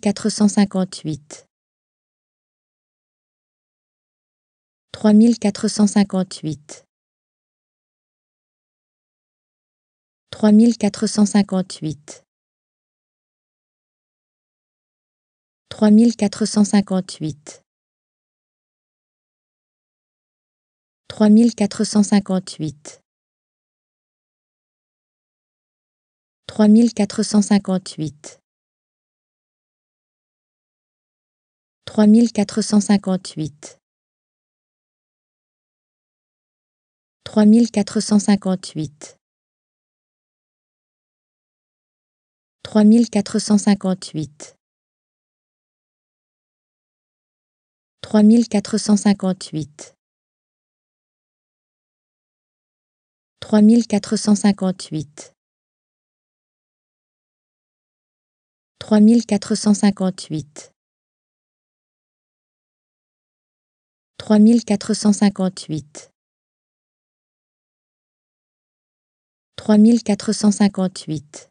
quatre cent cinquante-huit trois mille quatre cent cinquante-huit trois mille quatre cent cinquante-huit trois mille quatre cent cinquante-huit trois mille quatre cent cinquante-huit trois mille quatre cent cinquante-huit quatre cent cinquante-huit trois mille quatre cent cinquante-huit trois mille quatre cent cinquante-huit trois mille quatre cent cinquante-huit trois mille quatre cent cinquante-huit trois mille quatre cent cinquante-huit trois mille quatre cent cinquante-huit trois mille quatre cent cinquante-huit